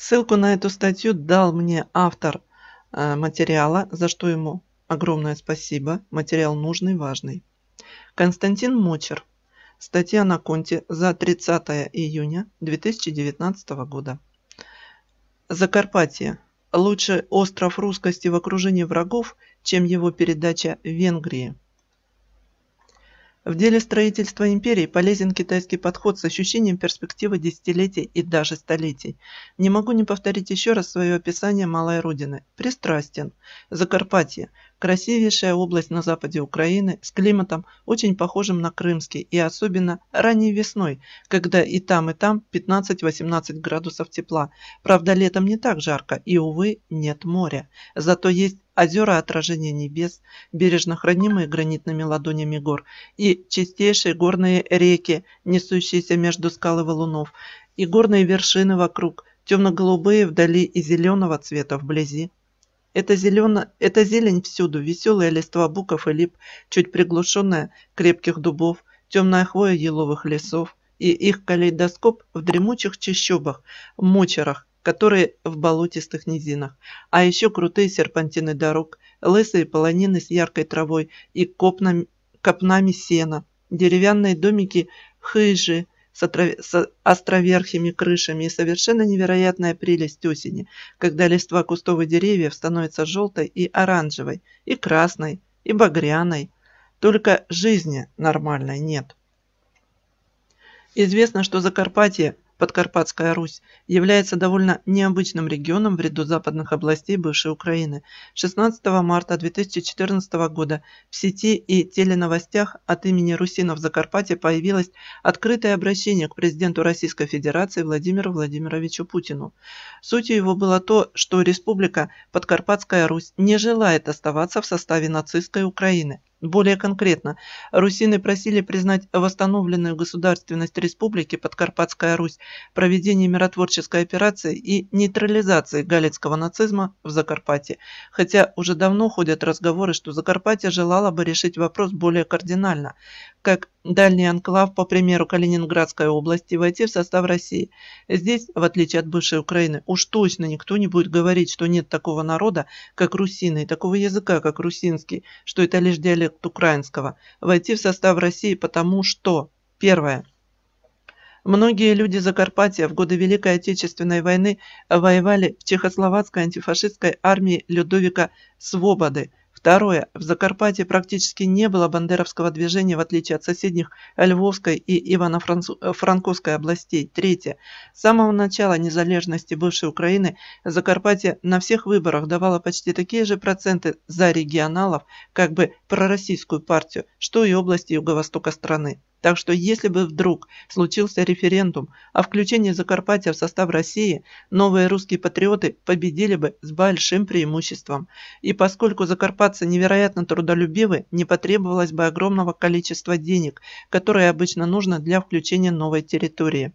Ссылку на эту статью дал мне автор э, материала, за что ему огромное спасибо. Материал нужный, важный. Константин Мочер. Статья на конте за 30 июня 2019 года. Закарпатье. Лучше остров русскости в окружении врагов, чем его передача Венгрии. В деле строительства империи полезен китайский подход с ощущением перспективы десятилетий и даже столетий. Не могу не повторить еще раз свое описание Малой Родины. Пристрастен. Закарпатье. Красивейшая область на западе Украины с климатом, очень похожим на крымский, и особенно ранней весной, когда и там, и там 15-18 градусов тепла. Правда, летом не так жарко, и, увы, нет моря. Зато есть озера отражения небес, бережно хранимые гранитными ладонями гор, и чистейшие горные реки, несущиеся между скал и валунов, и горные вершины вокруг, темно-голубые вдали и зеленого цвета вблизи. Это, зелено, это зелень всюду, веселая листва буков и лип, чуть приглушенная крепких дубов, темная хвоя еловых лесов и их калейдоскоп в дремучих чащобах, мочерах, которые в болотистых низинах, а еще крутые серпантины дорог, лысые полонины с яркой травой и копнами, копнами сена, деревянные домики хыжи с, отров... с островерхими крышами и совершенно невероятная прелесть осени, когда листва кустовых деревьев становится желтой и оранжевой, и красной, и багряной. Только жизни нормальной нет. Известно, что Закарпатье Подкарпатская Русь, является довольно необычным регионом в ряду западных областей бывшей Украины. 16 марта 2014 года в сети и теленовостях от имени русинов Закарпатья появилось открытое обращение к президенту Российской Федерации Владимиру Владимировичу Путину. Сутью его было то, что республика Подкарпатская Русь не желает оставаться в составе нацистской Украины – более конкретно, русины просили признать восстановленную государственность республики Подкарпатская Русь, проведение миротворческой операции и нейтрализации галицкого нацизма в Закарпатье, хотя уже давно ходят разговоры, что Закарпатье желало бы решить вопрос более кардинально, как Дальний анклав, по примеру Калининградской области, войти в состав России. Здесь, в отличие от бывшей Украины, уж точно никто не будет говорить, что нет такого народа, как русины, и такого языка, как русинский, что это лишь диалект украинского. Войти в состав России потому что... Первое. Многие люди Закарпатья в годы Великой Отечественной войны воевали в чехословацкой антифашистской армии Людовика Свободы – Второе. В Закарпатье практически не было бандеровского движения, в отличие от соседних Львовской и Ивано-Франковской э, областей. Третье. С самого начала незалежности бывшей Украины Закарпатье на всех выборах давало почти такие же проценты за регионалов, как бы пророссийскую партию, что и области юго-востока страны. Так что если бы вдруг случился референдум о включении Закарпатья в состав России, новые русские патриоты победили бы с большим преимуществом. И поскольку закарпатцы невероятно трудолюбивы, не потребовалось бы огромного количества денег, которое обычно нужно для включения новой территории.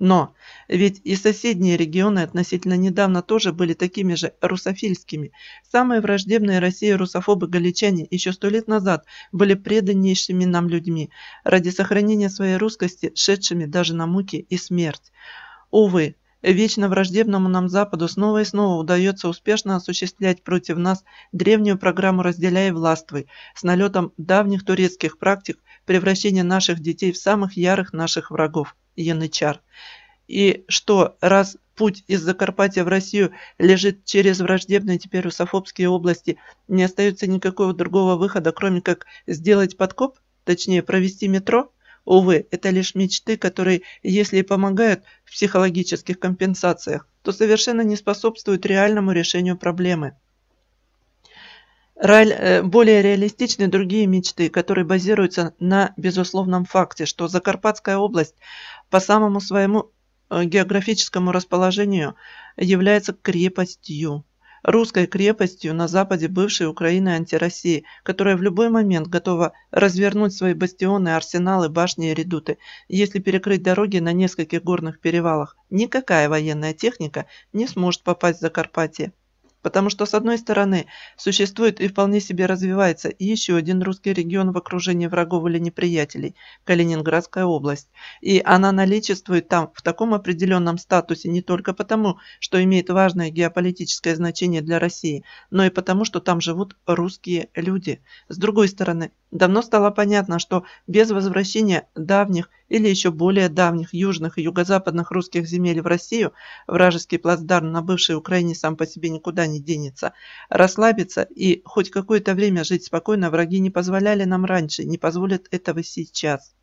Но ведь и соседние регионы относительно недавно тоже были такими же русофильскими. Самые враждебные России русофобы-галичане еще сто лет назад были преданнейшими нам людьми, ради сохранения своей русскости, шедшими даже на муки и смерть. Увы, вечно враждебному нам Западу снова и снова удается успешно осуществлять против нас древнюю программу «Разделяй и властвуй» с налетом давних турецких практик превращения наших детей в самых ярых наших врагов янычар. И что, раз путь из Закарпатья в Россию лежит через враждебные теперь русофобские области, не остается никакого другого выхода, кроме как сделать подкоп, точнее провести метро? Увы, это лишь мечты, которые, если и помогают в психологических компенсациях, то совершенно не способствуют реальному решению проблемы. Э, более реалистичны другие мечты, которые базируются на безусловном факте, что Закарпатская область по самому своему э, географическому расположению является крепостью, русской крепостью на западе бывшей Украины антироссии, которая в любой момент готова развернуть свои бастионы, арсеналы, башни и редуты, если перекрыть дороги на нескольких горных перевалах. Никакая военная техника не сможет попасть в Закарпатье. Потому что, с одной стороны, существует и вполне себе развивается еще один русский регион в окружении врагов или неприятелей – Калининградская область. И она наличествует там в таком определенном статусе не только потому, что имеет важное геополитическое значение для России, но и потому, что там живут русские люди. С другой стороны, Давно стало понятно, что без возвращения давних или еще более давних южных и юго-западных русских земель в Россию вражеский плацдарм на бывшей Украине сам по себе никуда не денется. Расслабиться и хоть какое-то время жить спокойно враги не позволяли нам раньше, не позволят этого сейчас.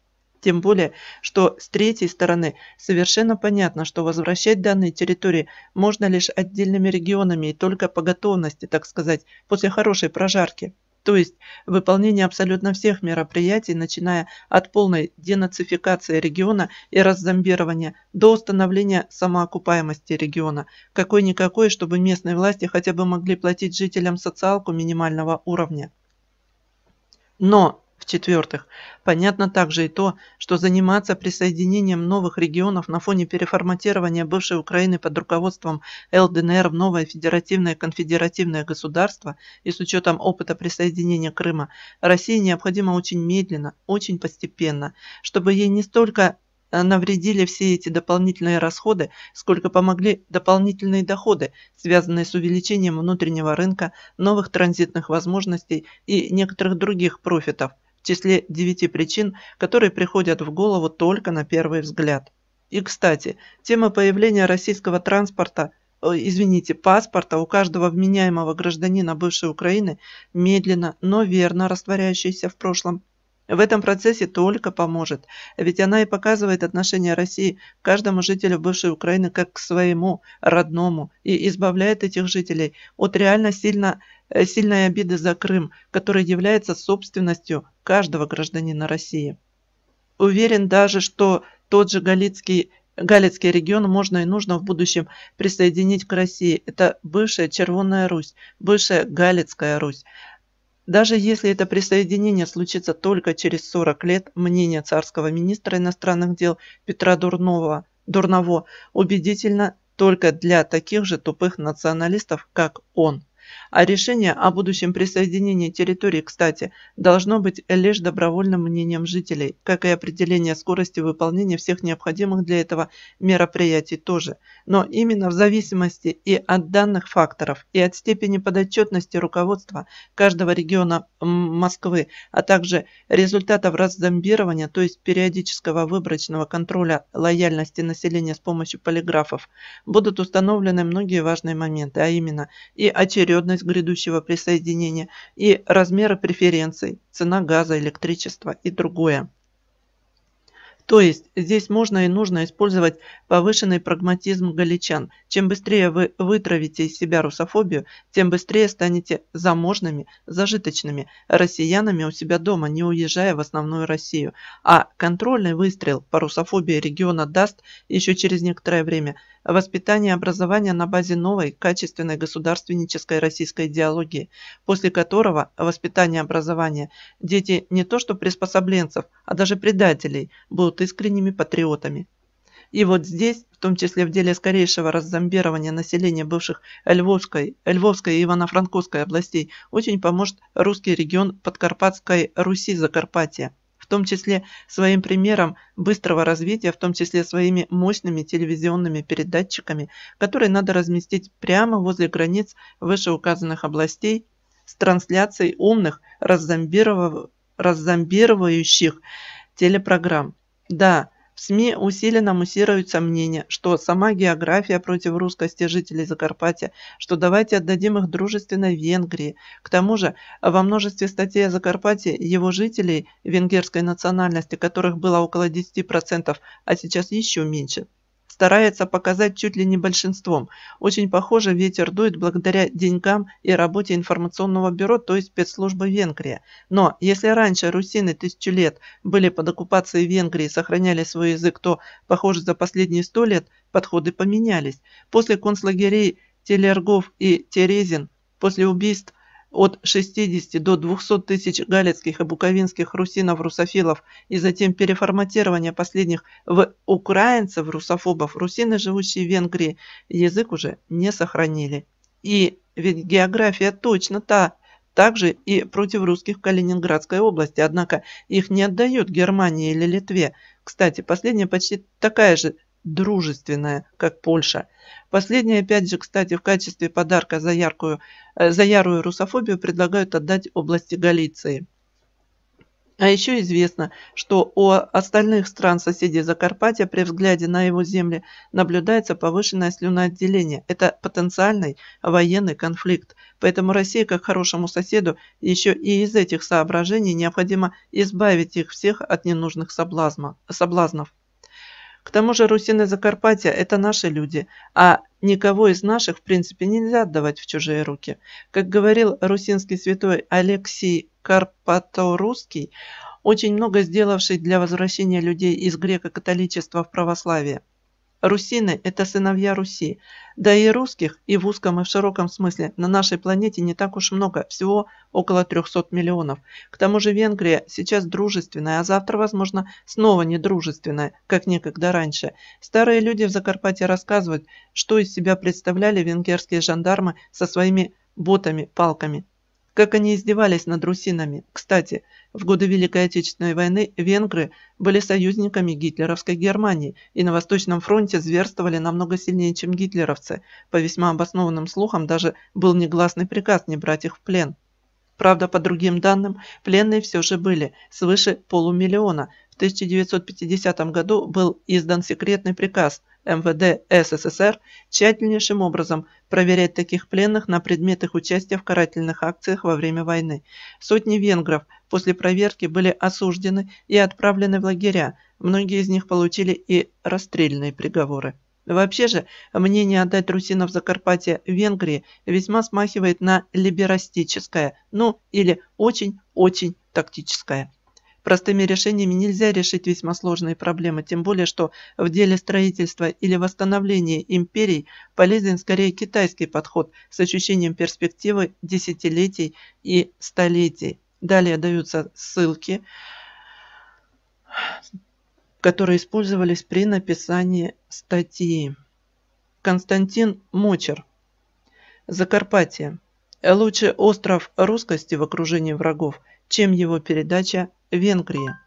Тем более, что с третьей стороны совершенно понятно, что возвращать данные территории можно лишь отдельными регионами и только по готовности, так сказать, после хорошей прожарки то есть выполнение абсолютно всех мероприятий, начиная от полной денацификации региона и раззомбирования до установления самоокупаемости региона. Какой-никакой, чтобы местные власти хотя бы могли платить жителям социалку минимального уровня. Но в-четвертых, понятно также и то, что заниматься присоединением новых регионов на фоне переформатирования бывшей Украины под руководством ЛДНР в новое федеративное конфедеративное государство и с учетом опыта присоединения Крыма, России необходимо очень медленно, очень постепенно, чтобы ей не столько э, навредили все эти дополнительные расходы, сколько помогли дополнительные доходы, связанные с увеличением внутреннего рынка, новых транзитных возможностей и некоторых других профитов – числе девяти причин, которые приходят в голову только на первый взгляд. И, кстати, тема появления российского транспорта, э, извините, паспорта у каждого вменяемого гражданина бывшей Украины, медленно, но верно растворяющаяся в прошлом, в этом процессе только поможет, ведь она и показывает отношение России к каждому жителю бывшей Украины как к своему, родному, и избавляет этих жителей от реально сильно Э, сильной обиды за Крым, который является собственностью каждого гражданина России. Уверен даже, что тот же Галицкий, Галицкий регион можно и нужно в будущем присоединить к России. Это бывшая Червонная Русь, бывшая Галицкая Русь. Даже если это присоединение случится только через 40 лет, мнение царского министра иностранных дел Петра Дурнова, Дурново убедительно только для таких же тупых националистов, как он. А решение о будущем присоединении территории, кстати, должно быть лишь добровольным мнением жителей, как и определение скорости выполнения всех необходимых для этого мероприятий тоже, но именно в зависимости и от данных факторов, и от степени подотчетности руководства каждого региона Москвы, а также результатов раззомбирования, то есть периодического выборочного контроля лояльности населения с помощью полиграфов, будут установлены многие важные моменты, а именно и очередь периодность грядущего присоединения и размеры преференций, цена газа, электричества и другое. То есть здесь можно и нужно использовать повышенный прагматизм галичан. Чем быстрее вы вытравите из себя русофобию, тем быстрее станете заможными, зажиточными россиянами у себя дома, не уезжая в основную Россию. А контрольный выстрел по русофобии региона даст еще через некоторое время – воспитание и образование на базе новой, качественной государственнической российской идеологии, после которого воспитание и образование дети не то что приспособленцев, а даже предателей будут искренними патриотами. И вот здесь, в том числе в деле скорейшего раззомбирования населения бывших Львовской, Львовской и Ивано-Франковской областей, очень поможет русский регион Подкарпатской Руси Закарпатия в том числе своим примером быстрого развития, в том числе своими мощными телевизионными передатчиками, которые надо разместить прямо возле границ вышеуказанных областей с трансляцией умных, раззомбировав... раззомбирующих телепрограмм. Да, в СМИ усиленно муссируется мнение, что сама география против русскости жителей Закарпатья, что давайте отдадим их дружественной Венгрии. К тому же, во множестве статей о Закарпатье его жителей венгерской национальности, которых было около 10%, а сейчас еще меньше, старается показать чуть ли не большинством. Очень похоже, ветер дует благодаря деньгам и работе информационного бюро, то есть спецслужбы Венгрии. Но если раньше русины тысячу лет были под оккупацией Венгрии и сохраняли свой язык, то, похоже, за последние сто лет подходы поменялись. После концлагерей Телергов и Терезин, после убийств от 60 до 200 тысяч галицких и буковинских русинов-русофилов и затем переформатирование последних в украинцев-русофобов, русины, живущие в Венгрии, язык уже не сохранили. И ведь география точно та, также и против русских в Калининградской области, однако их не отдают Германии или Литве. Кстати, последняя почти такая же дружественная, как Польша. Последнее, опять же, кстати, в качестве подарка за, яркую, э, за ярую русофобию предлагают отдать области Галиции. А еще известно, что у остальных стран соседей Закарпатья при взгляде на его земли наблюдается повышенное слюноотделение. Это потенциальный военный конфликт. Поэтому России, как хорошему соседу, еще и из этих соображений необходимо избавить их всех от ненужных соблазнов. К тому же русины Закарпатья – это наши люди, а никого из наших, в принципе, нельзя отдавать в чужие руки. Как говорил русинский святой Алексий Карпаторусский, очень много сделавший для возвращения людей из греко-католичества в православие. Русины – это сыновья Руси. Да и русских, и в узком, и в широком смысле, на нашей планете не так уж много, всего около 300 миллионов. К тому же Венгрия сейчас дружественная, а завтра, возможно, снова недружественная, как некогда раньше. Старые люди в Закарпатье рассказывают, что из себя представляли венгерские жандармы со своими ботами-палками как они издевались над русинами. Кстати, в годы Великой Отечественной войны венгры были союзниками гитлеровской Германии и на Восточном фронте зверствовали намного сильнее, чем гитлеровцы. По весьма обоснованным слухам даже был негласный приказ не брать их в плен. Правда, по другим данным, пленные все же были, свыше полумиллиона. В 1950 году был издан секретный приказ – МВД СССР тщательнейшим образом проверять таких пленных на предмет их участия в карательных акциях во время войны. Сотни венгров после проверки были осуждены и отправлены в лагеря, многие из них получили и расстрельные приговоры. Вообще же, мнение отдать русинов Закарпатья Венгрии весьма смахивает на либерастическое, ну или очень-очень тактическое. Простыми решениями нельзя решить весьма сложные проблемы, тем более, что в деле строительства или восстановления империй полезен скорее китайский подход с ощущением перспективы десятилетий и столетий. Далее даются ссылки, которые использовались при написании статьи. Константин Мочер. Закарпатье. Лучше остров русскости в окружении врагов – чем его передача «Венгрия».